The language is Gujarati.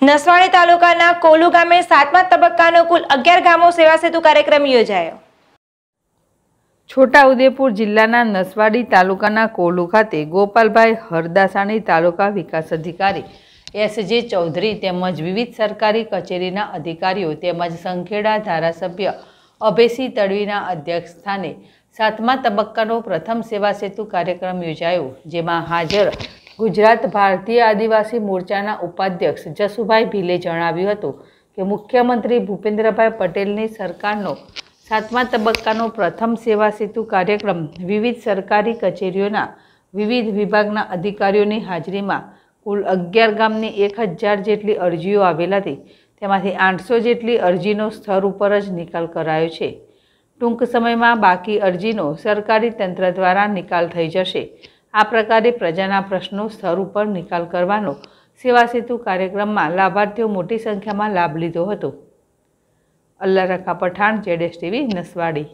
નસવાડી તાલુકાના કોલુ ગામે સાતમા તબક્કાનો કુલ અગિયાર ગામો સેવા સેતુ કાર્યક્રમ યોજાયો છોટા ઉદેપુર જિલ્લાના નસવાડી તાલુકાના કોલુ ખાતે ગોપાલભાઈ હરદાસાણી તાલુકા વિકાસ અધિકારી એસ જે ચૌધરી તેમજ વિવિધ સરકારી કચેરીના અધિકારીઓ તેમજ સંખેડા ધારાસભ્ય અભેસી તડવીના અધ્યક્ષ સ્થાને સાતમા તબક્કાનો પ્રથમ સેવા સેતુ કાર્યક્રમ યોજાયો જેમાં હાજર ગુજરાત ભારતીય આદિવાસી મોરચાના ઉપાધ્યક્ષ જસુભાઈ ભીલે જણાવ્યું હતું કે મુખ્યમંત્રી ભૂપેન્દ્રભાઈ પટેલની સરકારનો સાતમા તબક્કાનો પ્રથમ સેવા સેતુ કાર્યક્રમ વિવિધ સરકારી કચેરીઓના વિવિધ વિભાગના અધિકારીઓની હાજરીમાં કુલ અગિયાર ગામની એક હજાર જેટલી અરજીઓ આવેલ હતી તેમાંથી આઠસો જેટલી અરજીનો સ્તર ઉપર જ નિકાલ કરાયો છે ટૂંક સમયમાં બાકી અરજીનો સરકારી તંત્ર દ્વારા નિકાલ થઈ જશે આ પ્રકારે પ્રજાના પ્રશ્નો સ્તર ઉપર નિકાલ કરવાનો સેવા સેતુ કાર્યક્રમમાં લાભાર્થીઓ મોટી સંખ્યામાં લાભ લીધો હતો અલ્લારખા પઠાણ જેડેશ ટીવી નસવાડી